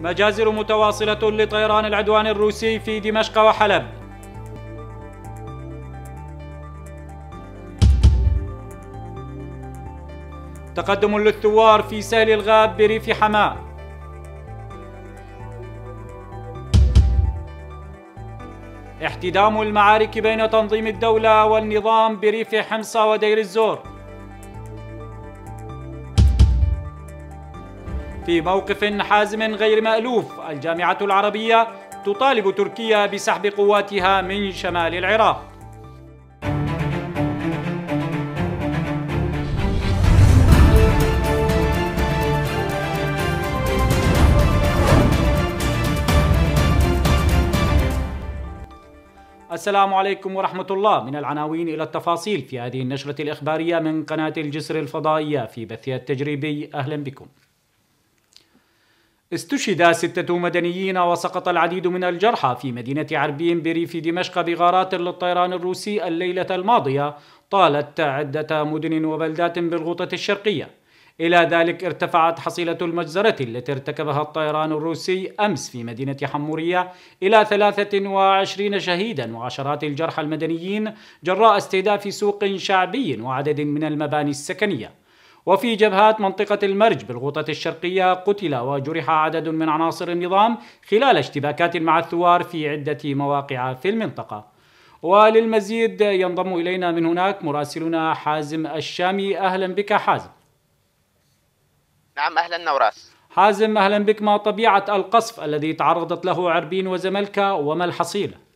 مجازر متواصلة لطيران العدوان الروسي في دمشق وحلب تقدم للثوار في سهل الغاب بريف حماة احتدام المعارك بين تنظيم الدولة والنظام بريف حمص ودير الزور في موقف حازم غير مألوف الجامعة العربية تطالب تركيا بسحب قواتها من شمال العراق السلام عليكم ورحمة الله من العناوين إلى التفاصيل في هذه النشرة الإخبارية من قناة الجسر الفضائية في بثها التجريبي أهلا بكم استشهد ستة مدنيين وسقط العديد من الجرحى في مدينة عربين بريف دمشق بغارات للطيران الروسي الليلة الماضية طالت عدة مدن وبلدات بالغوطة الشرقية إلى ذلك ارتفعت حصيلة المجزرة التي ارتكبها الطيران الروسي أمس في مدينة حمورية إلى 23 شهيدا وعشرات الجرحى المدنيين جراء استهداف سوق شعبي وعدد من المباني السكنية وفي جبهات منطقة المرج بالغوطة الشرقية قتل وجرح عدد من عناصر النظام خلال اشتباكات مع الثوار في عدة مواقع في المنطقة وللمزيد ينضم إلينا من هناك مراسلنا حازم الشامي أهلا بك حازم نعم أهلا نوراس حازم أهلا بك ما طبيعة القصف الذي تعرضت له عربين وزملكا وما الحصيلة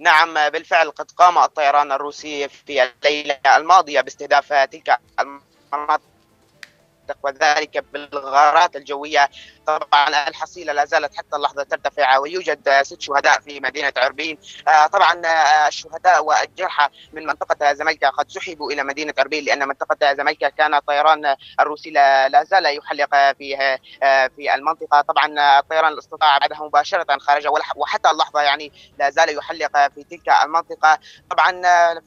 نعم بالفعل قد قام الطيران الروسي في الليلة الماضية باستهداف تلك المناطق المستقبل ذلك بالغارات الجوية طبعا الحصيلة لا زالت حتى اللحظة ترتفع ويوجد ست شهداء في مدينة عربين آه، طبعا آه، الشهداء والجرحى من منطقة زملكا قد سحبوا إلى مدينة عربين لأن منطقة زملكا كان الطيران الروسي لا زال يحلق في آه، في المنطقة طبعا الطيران الاستطاع بعدها مباشرة خرج وحتى اللحظة يعني لا زال يحلق في تلك المنطقة طبعا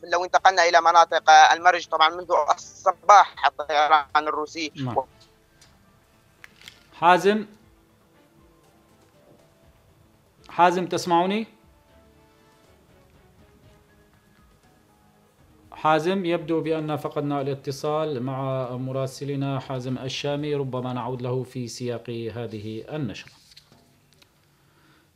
لو انتقلنا إلى مناطق المرج طبعا منذ الصباح الطيران الروسي نعم. حازم حازم تسمعني حازم يبدو بأن فقدنا الاتصال مع مراسلنا حازم الشامي ربما نعود له في سياق هذه النشرة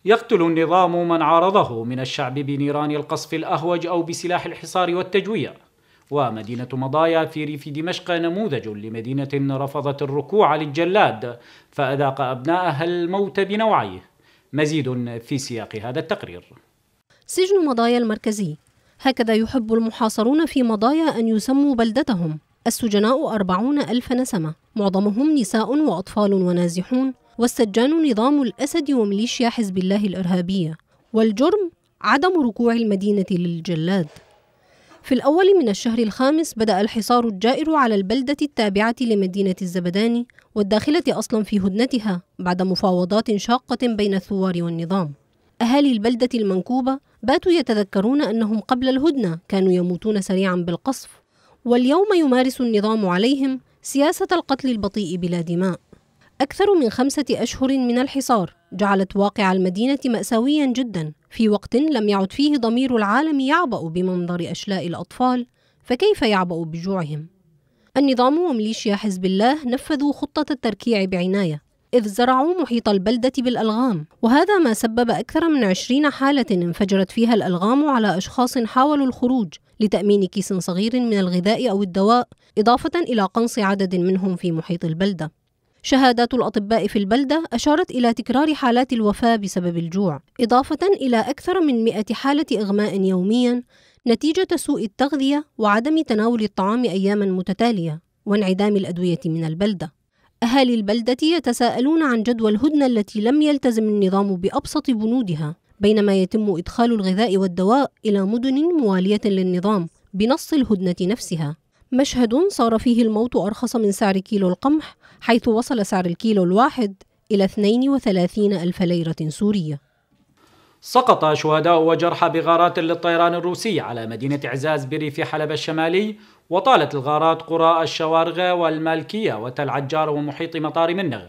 يقتل النظام من عارضه من الشعب بنيران القصف الأهوج أو بسلاح الحصار والتجوية ومدينة مضايا في ريف دمشق نموذج لمدينة رفضت الركوع للجلاد فأذاق أبناءها الموت بنوعيه مزيد في سياق هذا التقرير سجن مضايا المركزي هكذا يحب المحاصرون في مضايا أن يسموا بلدتهم السجناء أربعون ألف نسمة معظمهم نساء وأطفال ونازحون والسجان نظام الأسد وميليشيا حزب الله الإرهابية والجرم عدم ركوع المدينة للجلاد في الأول من الشهر الخامس بدأ الحصار الجائر على البلدة التابعة لمدينة الزبداني والداخلة أصلا في هدنتها بعد مفاوضات شاقة بين الثوار والنظام أهالي البلدة المنكوبة باتوا يتذكرون أنهم قبل الهدنة كانوا يموتون سريعا بالقصف واليوم يمارس النظام عليهم سياسة القتل البطيء بلا دماء أكثر من خمسة أشهر من الحصار جعلت واقع المدينة مأساويا جدا في وقت لم يعد فيه ضمير العالم يعبأ بمنظر أشلاء الأطفال فكيف يعبأ بجوعهم؟ النظام وميليشيا حزب الله نفذوا خطة التركيع بعناية إذ زرعوا محيط البلدة بالألغام وهذا ما سبب أكثر من عشرين حالة انفجرت فيها الألغام على أشخاص حاولوا الخروج لتأمين كيس صغير من الغذاء أو الدواء إضافة إلى قنص عدد منهم في محيط البلدة شهادات الأطباء في البلدة أشارت إلى تكرار حالات الوفاة بسبب الجوع إضافة إلى أكثر من 100 حالة إغماء يوميا نتيجة سوء التغذية وعدم تناول الطعام أياما متتالية وانعدام الأدوية من البلدة أهالي البلدة يتساءلون عن جدوى الهدنة التي لم يلتزم النظام بأبسط بنودها بينما يتم إدخال الغذاء والدواء إلى مدن موالية للنظام بنص الهدنة نفسها مشهد صار فيه الموت أرخص من سعر كيلو القمح حيث وصل سعر الكيلو الواحد إلى 32 ألف ليرة سورية سقط شهداء وجرحى بغارات للطيران الروسي على مدينة عزاز بريف حلب الشمالي وطالت الغارات قرى الشوارغة والمالكية وتل عجار ومحيط مطار منغ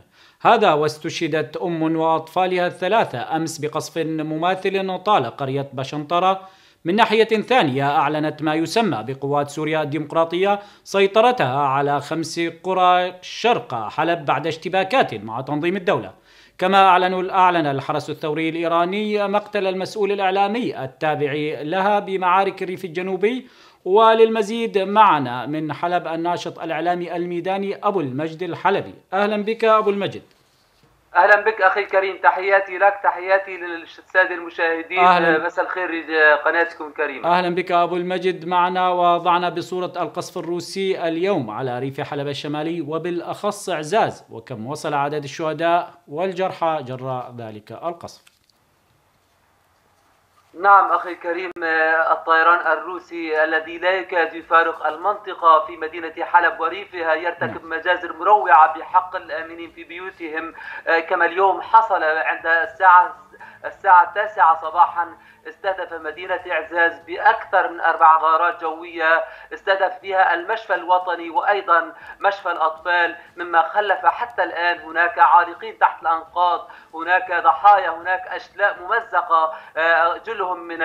هذا واستشهدت أم وأطفالها الثلاثة أمس بقصف مماثل طال قرية بشنطرة من ناحية ثانية أعلنت ما يسمى بقوات سوريا الديمقراطية سيطرتها على خمس قرى شرق حلب بعد اشتباكات مع تنظيم الدولة كما أعلن أعلن الحرس الثوري الإيراني مقتل المسؤول الإعلامي التابع لها بمعارك الريف الجنوبي وللمزيد معنا من حلب الناشط الإعلامي الميداني أبو المجد الحلبي أهلا بك أبو المجد اهلا بك اخي الكريم تحياتي لك تحياتي للساده المشاهدين أهلا. آه، مساء الخير آه، قناتكم الكريمه اهلا بك ابو المجد معنا وضعنا بصوره القصف الروسي اليوم على ريف حلب الشمالي وبالاخص اعزاز وكم وصل عدد الشهداء والجرحى جراء ذلك القصف نعم أخي الكريم آه، الطيران الروسي الذي لا يكاد يفارق المنطقة في مدينة حلب وريفها يرتكب نعم. مجازر مروعة بحق الآمنين في بيوتهم آه، كما اليوم حصل عند الساعة الساعة التاسعة صباحا استهدف مدينة إعزاز بأكثر من أربع غارات جوية استهدف فيها المشفى الوطني وأيضا مشفى الأطفال مما خلف حتى الآن هناك عالقين تحت الأنقاض هناك ضحايا هناك أشلاء ممزقة آه، جلهم من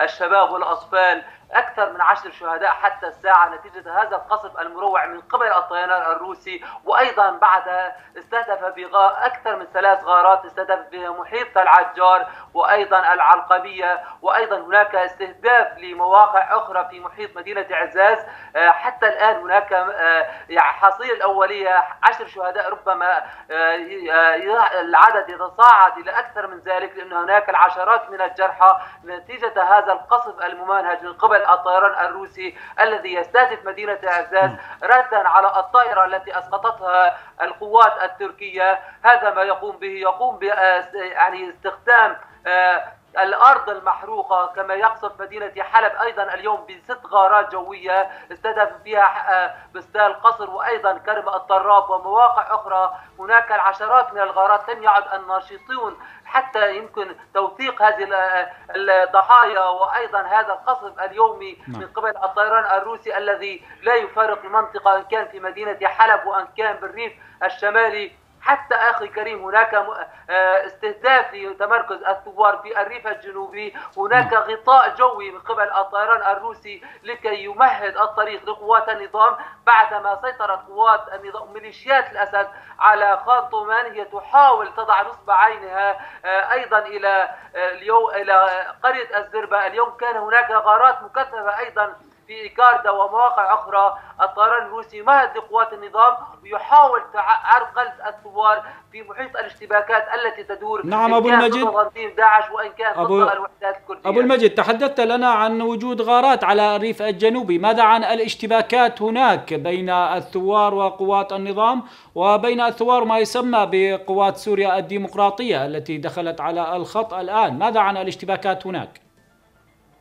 الشباب والأطفال أكثر من عشر شهداء حتى الساعة نتيجة هذا القصف المروع من قبل الطيران الروسي وأيضا بعد استهدف بغاء أكثر من ثلاث غارات استهدف بها محيط العجار وأيضا العلقبية وأيضا هناك استهداف لمواقع أخرى في محيط مدينة عزاز آه، حتى الآن هناك آه، يعني حصيلة الأولية عشر شهداء ربما آه، العدد يتصاعد إلى أكثر من ذلك لأن هناك العشرات من الجرحى نتيجة هذا القصف الممانهج من قبل الطيران الروسي الذي يستهدف مدينة عزاز ردا على الطائرة التي أسقطتها القوات التركية هذا ما يقوم به يقوم آه، يعني استخدام آه، الأرض المحروقة كما يقصف مدينة حلب أيضا اليوم بست غارات جوية استهدف فيها آه، بستان قصر وأيضا كرم الطراب ومواقع أخرى هناك العشرات من الغارات لم يعد الناشطون حتى يمكن توثيق هذه آه، الضحايا وأيضا هذا القصف اليومي نعم. من قبل الطيران الروسي الذي لا يفارق المنطقة إن كان في مدينة حلب وإن كان بالريف الشمالي حتى اخي الكريم هناك آه، استهداف لتمركز الثوار في الريف الجنوبي هناك نعم. غطاء جوي من قبل الطيران الروسي لكي يمهد الطريق لقوات النظام بعدما سيطرت قوات النظام ميليشيات الاسد على خان طومان هي تحاول تضع نصب عينها آه، ايضا الى آه، اليوم الى قريه الزربه اليوم كان هناك غارات مكثفه ايضا في كاردا ومواقع أخرى الطيران الروسي مهد لقوات النظام ويحاول عرقلة الثوار في محيط الاشتباكات التي تدور نعم أبو المجد داعش وإن كان أبو ضد الوحدات الكردية أبو المجد تحدثت لنا عن وجود غارات على الريف الجنوبي ماذا عن الاشتباكات هناك بين الثوار وقوات النظام وبين الثوار ما يسمى بقوات سوريا الديمقراطية التي دخلت على الخط الآن ماذا عن الاشتباكات هناك؟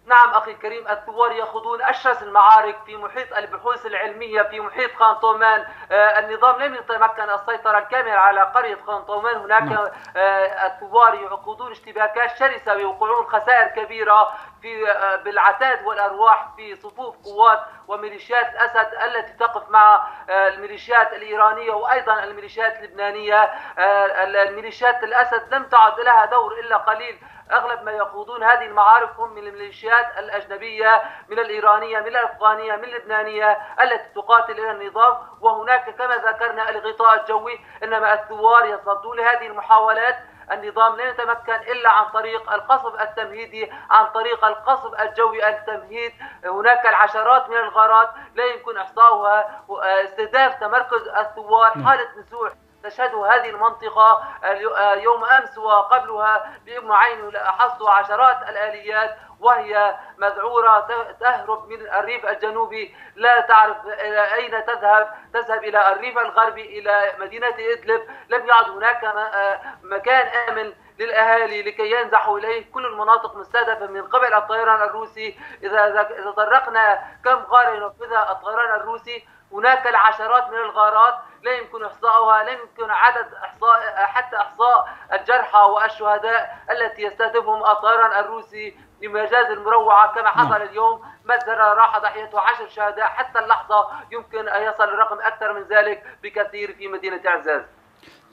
نعم أخي الكريم الثوار يخوضون أشرس المعارك في محيط البحوث العلمية في محيط خانطومان آه النظام لم يتمكن السيطرة الكاملة على قرية خانطومان هناك نعم. آه الثوار يخوضون اشتباكات شرسة ويوقعون خسائر كبيرة في آه، بالعتاد والارواح في صفوف قوات وميليشيات الاسد التي تقف مع آه، الميليشيات الايرانيه وايضا الميليشيات اللبنانيه آه، الميليشيات الاسد لم تعد لها دور الا قليل اغلب ما يقودون هذه المعارك هم من الميليشيات الاجنبيه من الايرانيه من الافغانيه من اللبنانيه التي تقاتل الى النظام وهناك كما ذكرنا الغطاء الجوي انما الثوار يصدون لهذه المحاولات النظام لا يتمكن إلا عن طريق القصف التمهيدي عن طريق القصف الجوي التمهيد هناك العشرات من الغارات لا يمكن إحصاؤها آه، استهداف تمركز الثوار حالة نزوح تشهد هذه المنطقة آه، يوم أمس وقبلها بابن عين حصدوا عشرات الآليات وهي مذعورة تهرب من الريف الجنوبي لا تعرف إلى أين تذهب تذهب إلى الريف الغربي إلى مدينة إدلب لم يعد هناك آه، مكان آمن للأهالي لكي ينزحوا إليه كل المناطق مستهدفة من قبل الطيران الروسي إذا تطرقنا كم غارة ينفذها الطيران الروسي هناك العشرات من الغارات لا يمكن إحصاؤها لا يمكن عدد إحصاء حتى إحصاء الجرحى والشهداء التي يستهدفهم الطيران الروسي لمجاز المروعة كما حصل نعم. اليوم مجزرة راح ضحيته عشر شهداء حتى اللحظة يمكن أن يصل الرقم أكثر من ذلك بكثير في مدينة عزاز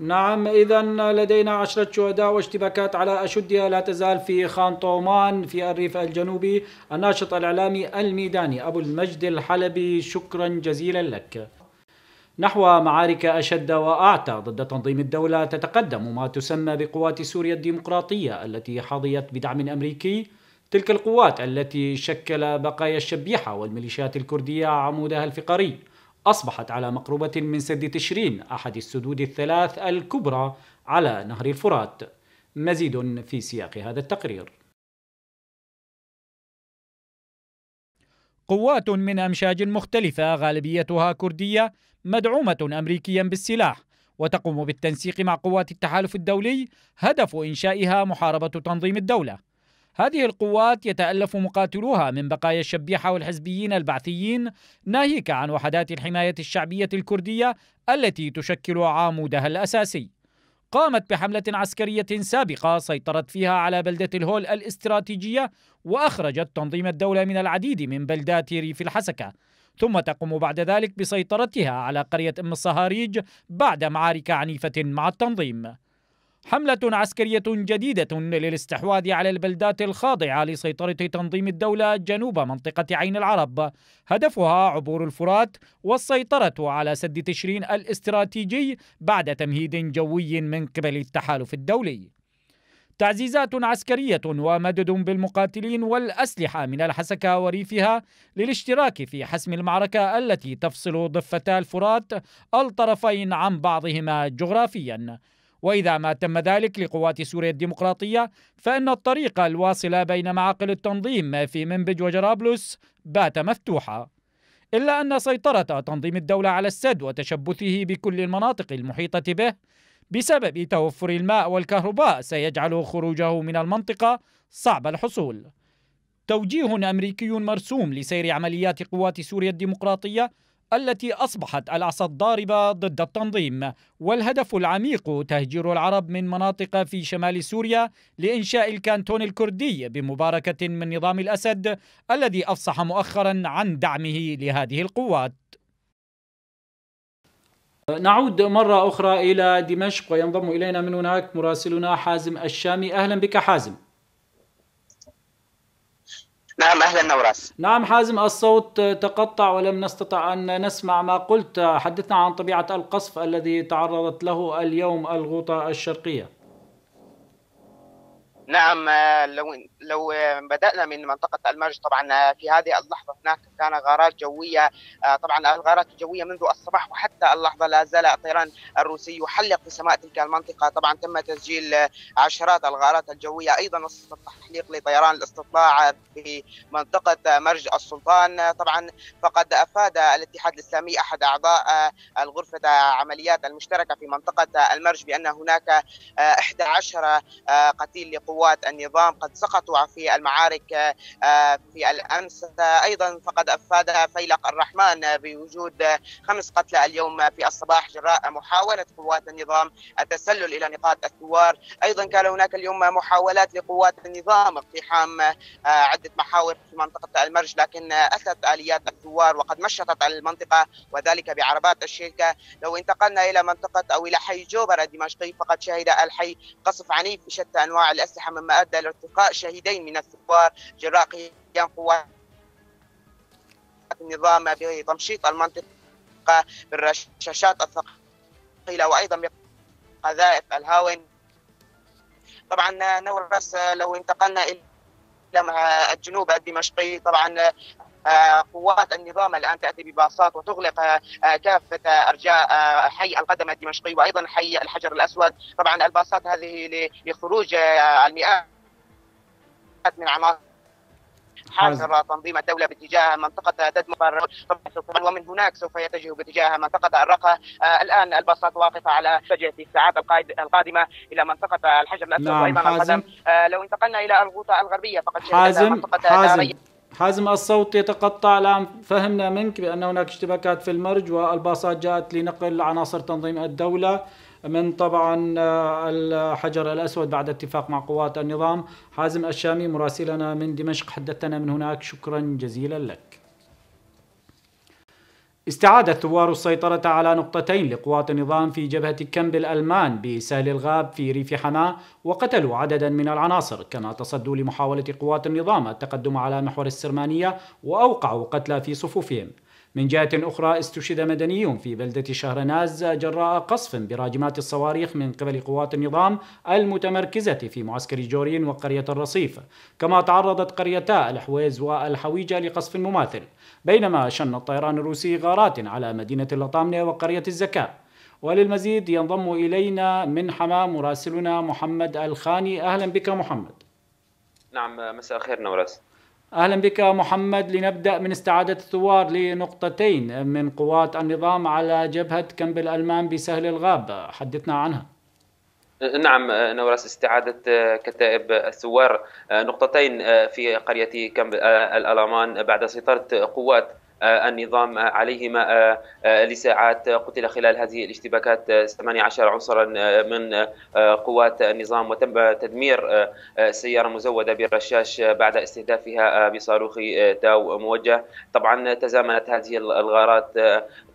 نعم إذا لدينا عشرة شهداء واشتباكات على أشدها لا تزال في خان طومان في الريف الجنوبي الناشط الإعلامي الميداني أبو المجد الحلبي شكرا جزيلا لك نحو معارك أشد وأعتى ضد تنظيم الدولة تتقدم ما تسمى بقوات سوريا الديمقراطية التي حظيت بدعم أمريكي تلك القوات التي شكل بقايا الشبيحة والميليشيات الكردية عمودها الفقري أصبحت على مقربة من سد تشرين أحد السدود الثلاث الكبرى على نهر الفرات مزيد في سياق هذا التقرير قوات من أمشاج مختلفة غالبيتها كردية مدعومة أمريكيا بالسلاح وتقوم بالتنسيق مع قوات التحالف الدولي هدف إنشائها محاربة تنظيم الدولة هذه القوات يتألف مقاتلوها من بقايا الشبيحة والحزبيين البعثيين ناهيك عن وحدات الحماية الشعبية الكردية التي تشكل عامودها الأساسي قامت بحملة عسكرية سابقة سيطرت فيها على بلدة الهول الاستراتيجية وأخرجت تنظيم الدولة من العديد من بلدات ريف الحسكة ثم تقوم بعد ذلك بسيطرتها على قرية أم الصهاريج بعد معارك عنيفة مع التنظيم حملة عسكرية جديدة للاستحواذ على البلدات الخاضعة لسيطرة تنظيم الدولة جنوب منطقة عين العرب هدفها عبور الفرات والسيطرة على سد تشرين الاستراتيجي بعد تمهيد جوي من قبل التحالف الدولي تعزيزات عسكرية ومدد بالمقاتلين والأسلحة من الحسكة وريفها للاشتراك في حسم المعركة التي تفصل ضفتا الفرات الطرفين عن بعضهما جغرافياً وإذا ما تم ذلك لقوات سوريا الديمقراطية فإن الطريق الواصل بين معاقل التنظيم في منبج وجرابلس بات مفتوحا إلا أن سيطرة تنظيم الدولة على السد وتشبثه بكل المناطق المحيطة به بسبب توفر الماء والكهرباء سيجعل خروجه من المنطقة صعب الحصول توجيه أمريكي مرسوم لسير عمليات قوات سوريا الديمقراطية التي أصبحت العصا الضاربة ضد التنظيم والهدف العميق تهجير العرب من مناطق في شمال سوريا لإنشاء الكانتون الكردي بمباركة من نظام الأسد الذي أفصح مؤخرا عن دعمه لهذه القوات نعود مرة أخرى إلى دمشق وينضم إلينا من هناك مراسلنا حازم الشامي أهلا بك حازم نعم أهلا نوراس نعم حازم الصوت تقطع ولم نستطع أن نسمع ما قلت حدثنا عن طبيعة القصف الذي تعرضت له اليوم الغوطة الشرقية نعم آه، لو لو بدأنا من منطقة المرج طبعا في هذه اللحظة هناك كان غارات جوية آه، طبعا الغارات الجوية منذ الصباح وحتى اللحظة لا زال الطيران الروسي يحلق في سماء تلك المنطقة طبعا تم تسجيل عشرات الغارات الجوية أيضا التحليق لطيران الاستطلاع في منطقة مرج السلطان طبعا فقد أفاد الاتحاد الإسلامي أحد أعضاء الغرفة عمليات المشتركة في منطقة المرج بأن هناك 11 قتيل لقوات النظام قد سقطوا المقطوعة في المعارك آه، في الأمس أيضا فقد أفاد فيلق الرحمن بوجود خمس قتلى اليوم في الصباح جراء محاولة قوات النظام التسلل إلى نقاط الثوار أيضا كان هناك اليوم محاولات لقوات النظام اقتحام آه، عدة محاور في منطقة المرج لكن أتت آليات الثوار وقد مشطت المنطقة وذلك بعربات الشركة لو انتقلنا إلى منطقة أو إلى حي جوبر الدمشقي فقد شهد الحي قصف عنيف بشتى أنواع الأسلحة مما أدى لارتقاء شهيد العديدين من الثوار جراء قيام قوات النظام بتمشيط المنطقة بالرشاشات الثقيلة وأيضا بقذائف الهاون طبعا نورس لو انتقلنا إلى الجنوب الدمشقي طبعا آه، قوات النظام الان تاتي بباصات وتغلق آه، كافه ارجاء آه، حي القدم الدمشقي وايضا حي الحجر الاسود، طبعا الباصات هذه لخروج المئات من عناصر حاصر تنظيم الدوله باتجاه منطقه تدمر ومن هناك سوف يتجه باتجاه منطقه الرقه آه، الان الباصات واقفه على اتجاه الساعات القادمه الى منطقه الحجر الاسود نعم وإمام القدم آه، لو انتقلنا الى الغوطه الغربيه فقد حازم منطقه حازم حازم الصوت يتقطع الان فهمنا منك بان هناك اشتباكات في المرج والباصات جاءت لنقل عناصر تنظيم الدوله من طبعا آه، الحجر الأسود بعد اتفاق مع قوات النظام حازم الشامي مراسلنا من دمشق حدثنا من هناك شكرا جزيلا لك استعاد الثوار السيطرة على نقطتين لقوات النظام في جبهة كمب الألمان بسهل الغاب في ريف حماة وقتلوا عددا من العناصر كما تصدوا لمحاولة قوات النظام التقدم على محور السرمانية وأوقعوا قتلى في صفوفهم من جهة أخرى استشهد مدنيون في بلدة شهرناز جراء قصف براجمات الصواريخ من قبل قوات النظام المتمركزة في معسكر جورين وقرية الرصيف كما تعرضت قريتا الحويز والحويجة لقصف مماثل بينما شن الطيران الروسي غارات على مدينة اللطامنة وقرية الزكاة وللمزيد ينضم إلينا من حما مراسلنا محمد الخاني أهلا بك محمد نعم مساء الخير نوراس أهلا بك محمد لنبدأ من استعادة الثوار لنقطتين من قوات النظام على جبهة كمب الألمان بسهل الغاب حدثنا عنها نعم نورس استعادة آه، كتائب الثوار آه، نقطتين آه، في قرية كمب الألمان بعد سيطرة قوات آه، النظام آه، عليهما آه، لساعات قتل خلال هذه الاشتباكات 18 عنصرا من قوات النظام وتم تدمير سيارة مزودة برشاش بعد استهدافها بصاروخ تاو موجه طبعا تزامنت هذه الغارات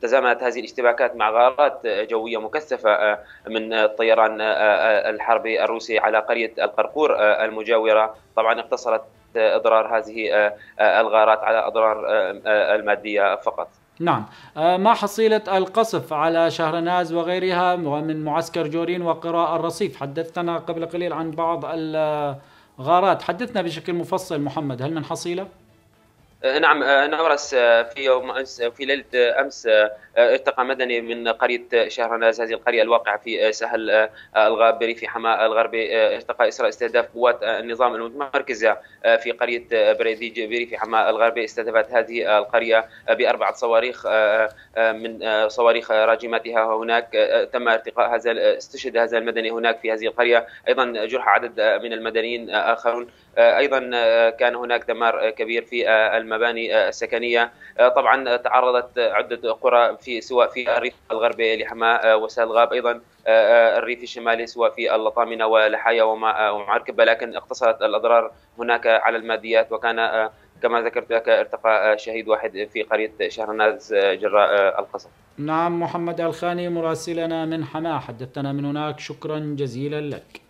تزامنت هذه الاشتباكات مع غارات جوية مكثفة من الطيران الحربي الروسي على قرية القرقور المجاورة طبعا اقتصرت اضرار هذه آه، آه، الغارات على اضرار آه، الماديه فقط. نعم ما حصيلة القصف على شهرناز وغيرها ومن معسكر جورين وقراء الرصيف حدثتنا قبل قليل عن بعض الغارات حدثنا بشكل مفصل محمد هل من حصيلة؟ آه، نعم آه، نورس آه، في يوم امس في ليله امس التقى مدني من قريه شهرناز هذه القريه الواقعه في سهل الغاب في حماة الغربي التقى اسراء استهداف قوات النظام المتمركزه في قريه جبيري في حماة الغربي استهدفت هذه القريه باربعه صواريخ من صواريخ راجماتها هناك تم ارتقاء هذا استشهد هذا المدني هناك في هذه القريه ايضا جرح عدد من المدنيين اخرون آه، ايضا آه، كان هناك دمار آه، كبير في المباني السكنيه طبعا تعرضت عده قرى في سواء في الريف الغربي لحماه وسهل ايضا الريف الشمالي سواء في اللطامنه ولحايا ومعركبه لكن اقتصرت الاضرار هناك على الماديات وكان كما ذكرت لك ارتقى شهيد واحد في قرية شهرناز جراء القصف نعم محمد الخاني مراسلنا من حماة حدثتنا من هناك شكرا جزيلا لك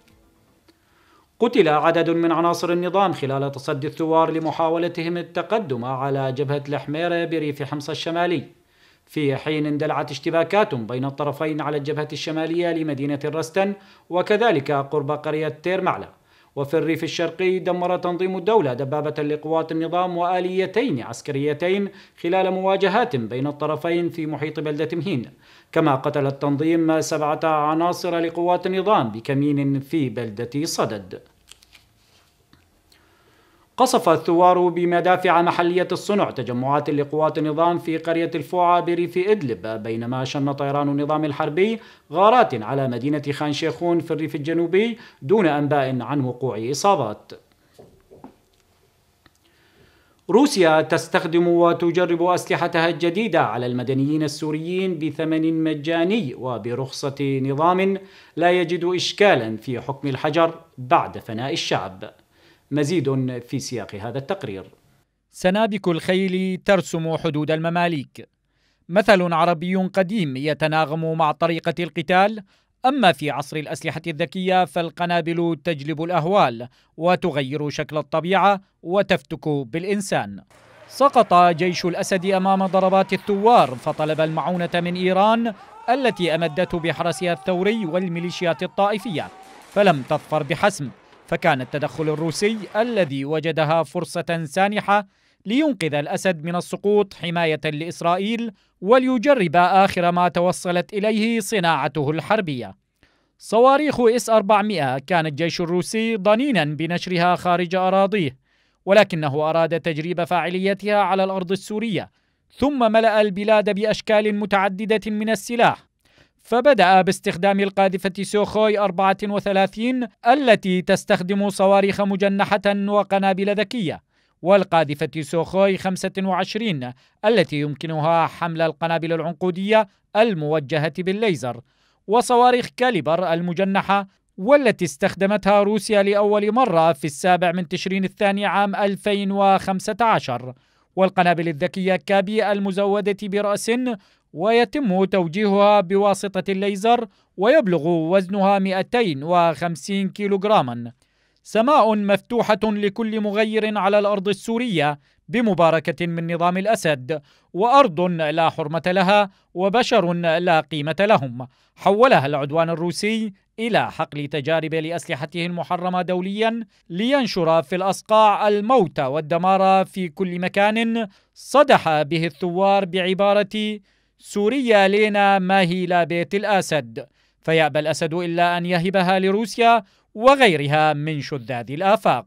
قتل عدد من عناصر النظام خلال تصدي الثوار لمحاولتهم التقدم على جبهة الحميرة بريف حمص الشمالي في حين اندلعت اشتباكات بين الطرفين على الجبهة الشمالية لمدينة الرستن وكذلك قرب قرية تير معلى وفي الريف الشرقي دمر تنظيم الدولة دبابة لقوات النظام وآليتين عسكريتين خلال مواجهات بين الطرفين في محيط بلدة مهين كما قتل التنظيم سبعة عناصر لقوات النظام بكمين في بلدة صدد قصف الثوار بمدافع محلية الصنع تجمعات لقوات النظام في قرية الفوعة بريف إدلب بينما شن طيران النظام الحربي غارات على مدينة خان شيخون في الريف الجنوبي دون أنباء عن وقوع إصابات روسيا تستخدم وتجرب أسلحتها الجديدة على المدنيين السوريين بثمن مجاني وبرخصة نظام لا يجد إشكالا في حكم الحجر بعد فناء الشعب مزيد في سياق هذا التقرير سنابك الخيل ترسم حدود المماليك مثل عربي قديم يتناغم مع طريقة القتال أما في عصر الأسلحة الذكية فالقنابل تجلب الأهوال وتغير شكل الطبيعة وتفتك بالإنسان سقط جيش الأسد أمام ضربات الثوار فطلب المعونة من إيران التي أمدته بحرسها الثوري والميليشيات الطائفية فلم تظفر بحسم فكان التدخل الروسي الذي وجدها فرصة سانحة لينقذ الأسد من السقوط حماية لإسرائيل وليجرب آخر ما توصلت إليه صناعته الحربية صواريخ إس 400 كان الجيش الروسي ضنينا بنشرها خارج أراضيه ولكنه أراد تجريب فاعليتها على الأرض السورية ثم ملأ البلاد بأشكال متعددة من السلاح فبدأ باستخدام القاذفة سوخوي 34 التي تستخدم صواريخ مجنحة وقنابل ذكية والقاذفة سوخوي 25 التي يمكنها حمل القنابل العنقودية الموجهة بالليزر وصواريخ كاليبر المجنحة والتي استخدمتها روسيا لأول مرة في السابع من تشرين الثاني عام 2015 والقنابل الذكية كابي المزودة برأس ويتم توجيهها بواسطة الليزر ويبلغ وزنها 250 كيلوغراما سماء مفتوحة لكل مغير على الأرض السورية بمباركة من نظام الأسد وأرض لا حرمة لها وبشر لا قيمة لهم حولها العدوان الروسي إلى حقل تجارب لأسلحته المحرمة دوليا لينشر في الأصقاع الموت والدمار في كل مكان صدح به الثوار بعبارة سوريا لنا ما هي لا بيت الأسد فيأبى الأسد إلا أن يهبها لروسيا وغيرها من شداد الآفاق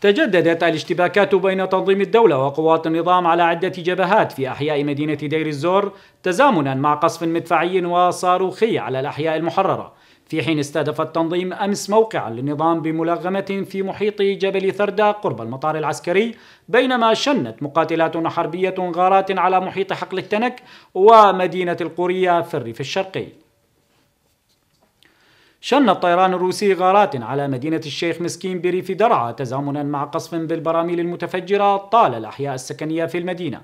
تجددت الاشتباكات بين تنظيم الدولة وقوات النظام على عدة جبهات في أحياء مدينة دير الزور تزامنا مع قصف مدفعي وصاروخي على الأحياء المحررة في حين استهدف التنظيم أمس موقعا للنظام بملغمة في محيط جبل ثردة قرب المطار العسكري بينما شنت مقاتلات حربية غارات على محيط حقل التنك ومدينة القورية في الريف الشرقي شن الطيران الروسي غارات على مدينة الشيخ مسكين بريف درعا تزامنا مع قصف بالبراميل المتفجرة طال الأحياء السكنية في المدينة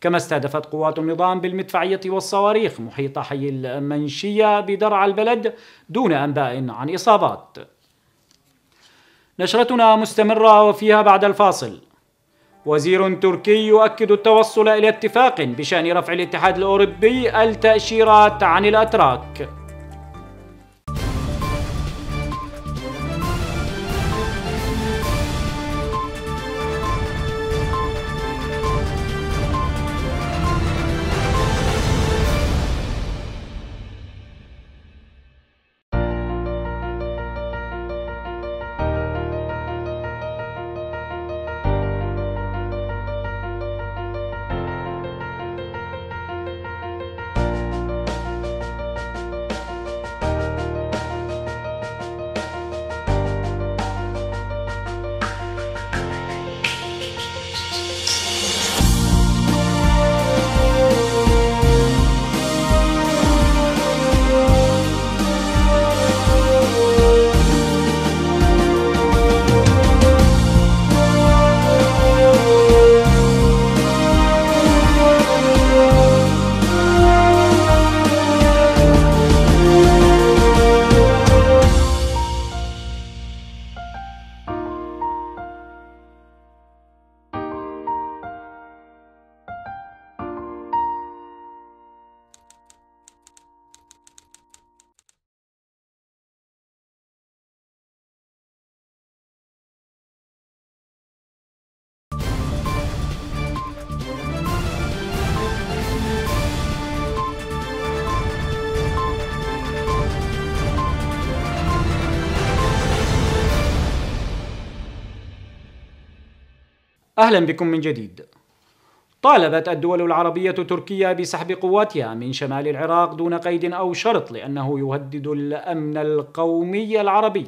كما استهدفت قوات النظام بالمدفعية والصواريخ محيط حي المنشية بدرعا البلد دون أنباء عن إصابات نشرتنا مستمرة وفيها بعد الفاصل وزير تركي يؤكد التوصل إلى اتفاق بشأن رفع الاتحاد الأوروبي التأشيرات عن الأتراك أهلا بكم من جديد طالبت الدول العربية تركيا بسحب قواتها من شمال العراق دون قيد أو شرط لأنه يهدد الأمن القومي العربي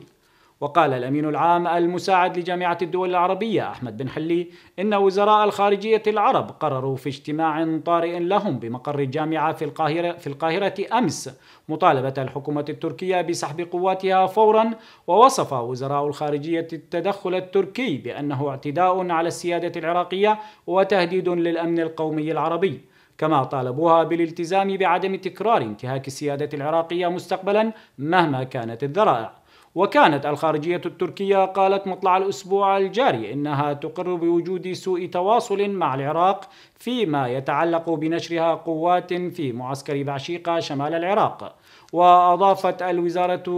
وقال الأمين العام المساعد لجامعة الدول العربية أحمد بن حلي إن وزراء الخارجية العرب قرروا في اجتماع طارئ لهم بمقر الجامعة في القاهرة, في القاهرة أمس مطالبة الحكومة التركية بسحب قواتها فورا ووصف وزراء الخارجية التدخل التركي بأنه اعتداء على السيادة العراقية وتهديد للأمن القومي العربي كما طالبوها بالالتزام بعدم تكرار انتهاك السيادة العراقية مستقبلا مهما كانت الذرائع وكانت الخارجية التركية قالت مطلع الأسبوع الجاري إنها تقر بوجود سوء تواصل مع العراق فيما يتعلق بنشرها قوات في معسكر بعشيقة شمال العراق وأضافت الوزارة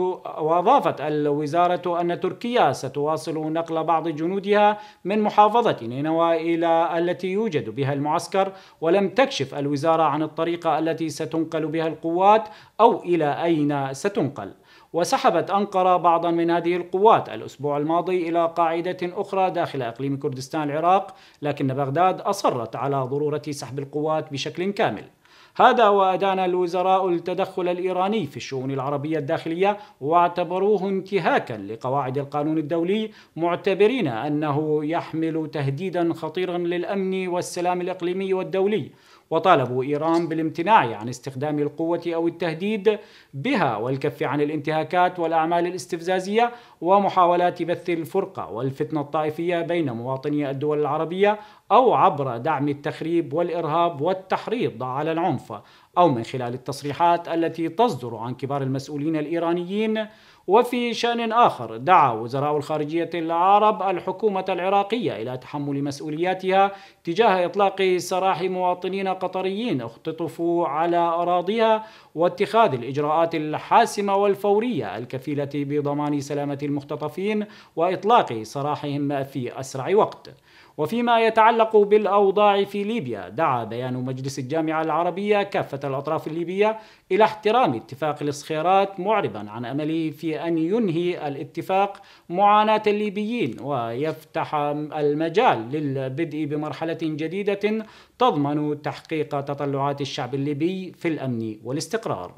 وأضافت الوزارة أن تركيا ستواصل نقل بعض جنودها من محافظة نينوى إلى التي يوجد بها المعسكر ولم تكشف الوزارة عن الطريقة التي ستنقل بها القوات أو إلى أين ستنقل وسحبت أنقرة بعضا من هذه القوات الأسبوع الماضي إلى قاعدة أخرى داخل إقليم كردستان العراق لكن بغداد أصرت على ضرورة سحب القوات بشكل كامل هذا وأدان الوزراء التدخل الإيراني في الشؤون العربية الداخلية واعتبروه انتهاكا لقواعد القانون الدولي معتبرين أنه يحمل تهديدا خطيرا للأمن والسلام الإقليمي والدولي وطالبوا إيران بالامتناع عن استخدام القوة أو التهديد بها والكف عن الانتهاكات والأعمال الاستفزازية ومحاولات بث الفرقة والفتنة الطائفية بين مواطني الدول العربية أو عبر دعم التخريب والإرهاب والتحريض على العنف أو من خلال التصريحات التي تصدر عن كبار المسؤولين الإيرانيين وفي شأن آخر دعا وزراء الخارجية العرب الحكومة العراقية إلى تحمل مسؤولياتها تجاه إطلاق سراح مواطنين قطريين اختطفوا على أراضيها واتخاذ الإجراءات الحاسمة والفورية الكفيلة بضمان سلامة المختطفين وإطلاق سراحهم في أسرع وقت وفيما يتعلق بالأوضاع في ليبيا دعا بيان مجلس الجامعة العربية كافة الأطراف الليبية إلى احترام اتفاق الصخيرات معربا عن أمله في أن ينهي الاتفاق معاناة الليبيين ويفتح المجال للبدء بمرحلة جديدة تضمن تحقيق تطلعات الشعب الليبي في الأمن والاستقرار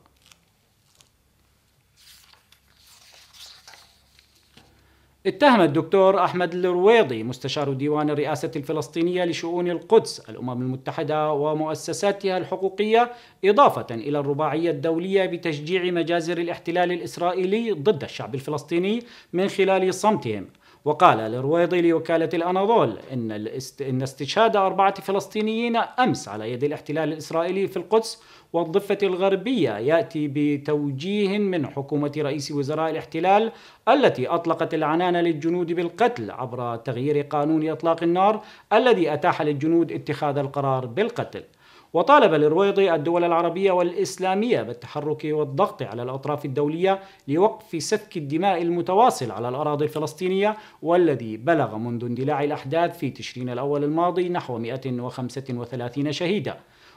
اتهم الدكتور أحمد الرويضي مستشار ديوان الرئاسة الفلسطينية لشؤون القدس الأمم المتحدة ومؤسساتها الحقوقية إضافة إلى الرباعية الدولية بتشجيع مجازر الاحتلال الإسرائيلي ضد الشعب الفلسطيني من خلال صمتهم وقال لرويضي لوكالة الأناضول إن, الاست... إن استشهاد أربعة فلسطينيين أمس على يد الاحتلال الإسرائيلي في القدس والضفة الغربية يأتي بتوجيه من حكومة رئيس وزراء الاحتلال التي أطلقت العنان للجنود بالقتل عبر تغيير قانون إطلاق النار الذي أتاح للجنود اتخاذ القرار بالقتل وطالب الرويضي الدول العربية والإسلامية بالتحرك والضغط على الأطراف الدولية لوقف سفك الدماء المتواصل على الأراضي الفلسطينية والذي بلغ منذ اندلاع الأحداث في تشرين الأول الماضي نحو 135 شهيدا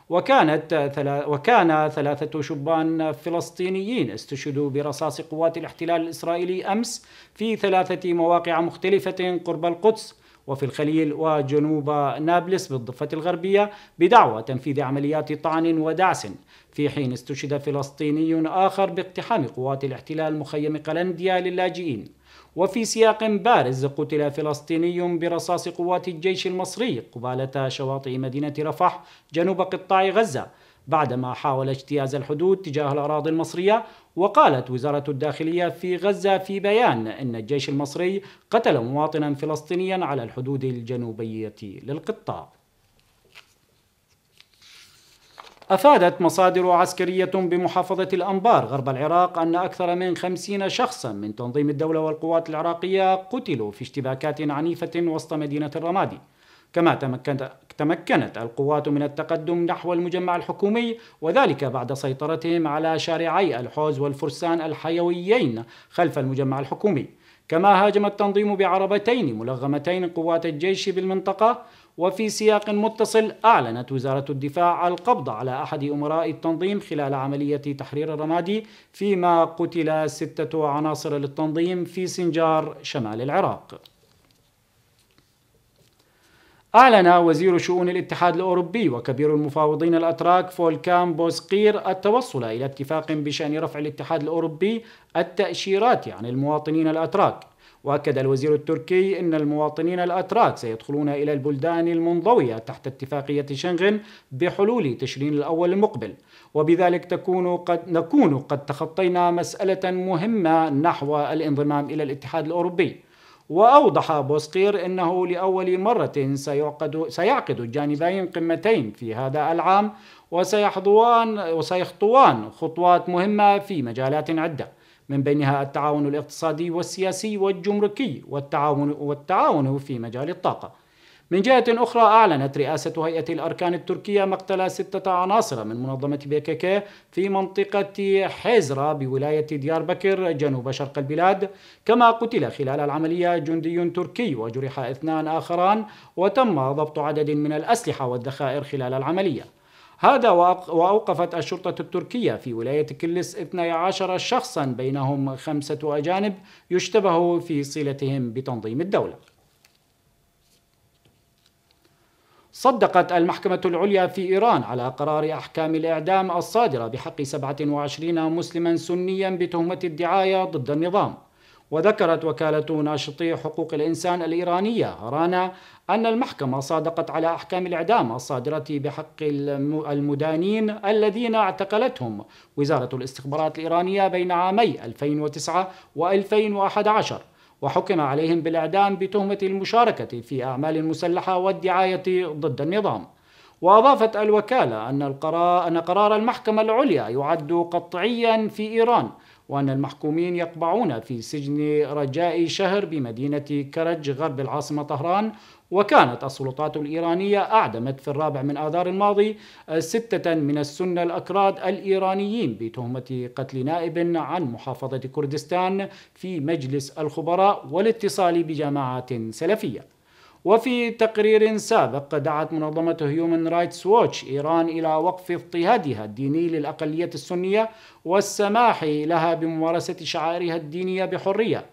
وكانت وكان ثلاثة شبان فلسطينيين استشهدوا برصاص قوات الاحتلال الإسرائيلي أمس في ثلاثة مواقع مختلفة قرب القدس وفي الخليل وجنوب نابلس بالضفة الغربية بدعوى تنفيذ عمليات طعن ودعس في حين استشهد فلسطيني آخر باقتحام قوات الاحتلال مخيم قلنديا للاجئين وفي سياق بارز قتل فلسطيني برصاص قوات الجيش المصري قبالة شواطئ مدينة رفح جنوب قطاع غزة بعدما حاول اجتياز الحدود تجاه الأراضي المصرية وقالت وزارة الداخلية في غزة في بيان أن الجيش المصري قتل مواطنا فلسطينيا على الحدود الجنوبية للقطاع أفادت مصادر عسكرية بمحافظة الأنبار غرب العراق أن أكثر من خمسين شخصا من تنظيم الدولة والقوات العراقية قتلوا في اشتباكات عنيفة وسط مدينة الرمادي كما تمكنت تمكنت القوات من التقدم نحو المجمع الحكومي وذلك بعد سيطرتهم على شارعي الحوز والفرسان الحيويين خلف المجمع الحكومي كما هاجم التنظيم بعربتين ملغمتين قوات الجيش بالمنطقة وفي سياق متصل أعلنت وزارة الدفاع القبض على أحد أمراء التنظيم خلال عملية تحرير الرمادي فيما قتل ستة عناصر للتنظيم في سنجار شمال العراق أعلن وزير شؤون الاتحاد الأوروبي وكبير المفاوضين الأتراك فولكان بوسقير التوصل إلى اتفاق بشأن رفع الاتحاد الأوروبي التأشيرات عن المواطنين الأتراك وأكد الوزير التركي أن المواطنين الأتراك سيدخلون إلى البلدان المنضوية تحت اتفاقية شنغن بحلول تشرين الأول المقبل وبذلك تكون قد نكون قد تخطينا مسألة مهمة نحو الانضمام إلى الاتحاد الأوروبي وأوضح بوسقير أنه لأول مرة سيعقد, سيعقد الجانبين قمتين في هذا العام وسيحضوان وسيخطوان خطوات مهمة في مجالات عدة من بينها التعاون الاقتصادي والسياسي والجمركي والتعاون, والتعاون في مجال الطاقة من جهة أخرى أعلنت رئاسة هيئة الأركان التركية مقتل ستة عناصر من منظمة بيككي إيه في منطقة حزرة بولاية ديار بكر جنوب شرق البلاد كما قتل خلال العملية جندي تركي وجرح اثنان آخران وتم ضبط عدد من الأسلحة والذخائر خلال العملية هذا وأوقفت الشرطة التركية في ولاية كلس 12 شخصا بينهم خمسة أجانب يشتبه في صلتهم بتنظيم الدولة صدقت المحكمة العليا في إيران على قرار أحكام الإعدام الصادرة بحق 27 مسلما سنيا بتهمة الدعاية ضد النظام وذكرت وكالة ناشطي حقوق الإنسان الإيرانية رانا أن المحكمة صادقت على أحكام الإعدام الصادرة بحق المدانين الذين اعتقلتهم وزارة الاستخبارات الإيرانية بين عامي 2009 و2011 وحكم عليهم بالإعدام بتهمة المشاركة في أعمال مسلحة والدعاية ضد النظام وأضافت الوكالة أن, القرار أن قرار المحكمة العليا يعد قطعيا في إيران وأن المحكومين يقبعون في سجن رجاء شهر بمدينة كرج غرب العاصمة طهران وكانت السلطات الإيرانية أعدمت في الرابع من آذار الماضي ستة من السنة الأكراد الإيرانيين بتهمة قتل نائب عن محافظة كردستان في مجلس الخبراء والاتصال بجماعات سلفيه وفي تقرير سابق دعت منظمة هيومن رايتس ووتش إيران إلى وقف اضطهادها الديني للأقلية السنية والسماح لها بممارسة شعائرها الدينية بحرية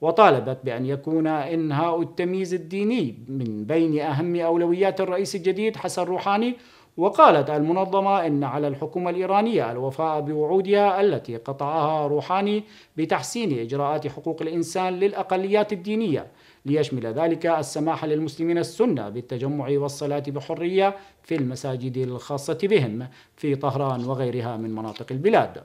وطالبت بأن يكون إنهاء التمييز الديني من بين أهم أولويات الرئيس الجديد حسن روحاني وقالت المنظمة إن على الحكومة الإيرانية الوفاء بوعودها التي قطعها روحاني بتحسين إجراءات حقوق الإنسان للأقليات الدينية ليشمل ذلك السماح للمسلمين السنة بالتجمع والصلاة بحرية في المساجد الخاصة بهم في طهران وغيرها من مناطق البلاد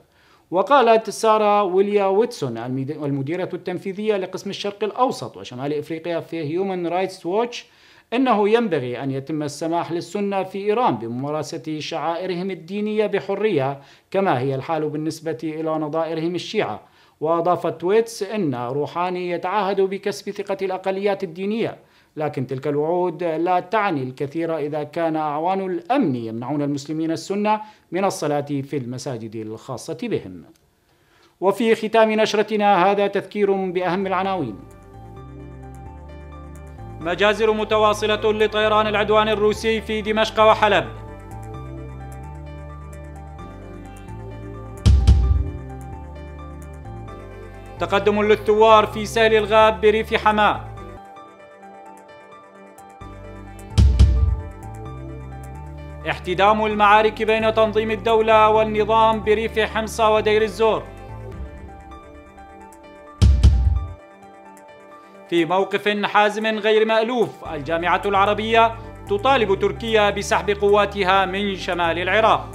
وقالت سارة ويليا ويتسون المديرة التنفيذية لقسم الشرق الأوسط وشمال إفريقيا في هيومن رايتس ووتش إنه ينبغي أن يتم السماح للسنة في إيران بممارسة شعائرهم الدينية بحرية كما هي الحال بالنسبة إلى نظائرهم الشيعة وأضافت ويتس أن روحاني يتعهد بكسب ثقة الأقليات الدينية لكن تلك الوعود لا تعني الكثير إذا كان أعوان الأمن يمنعون المسلمين السنة من الصلاة في المساجد الخاصة بهم وفي ختام نشرتنا هذا تذكير بأهم العناوين مجازر متواصلة لطيران العدوان الروسي في دمشق وحلب تقدم للثوار في سهل الغاب بريف حماه احتدام المعارك بين تنظيم الدولة والنظام بريف حمصة ودير الزور في موقف حازم غير مألوف الجامعة العربية تطالب تركيا بسحب قواتها من شمال العراق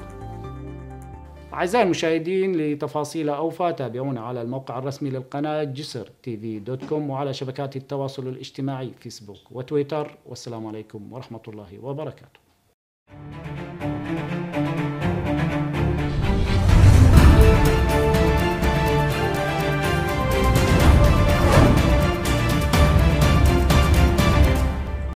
أعزائي المشاهدين لتفاصيل أوفى تابعونا على الموقع الرسمي للقناة جسر تي في دوت كوم وعلى شبكات التواصل الاجتماعي فيسبوك وتويتر والسلام عليكم ورحمة الله وبركاته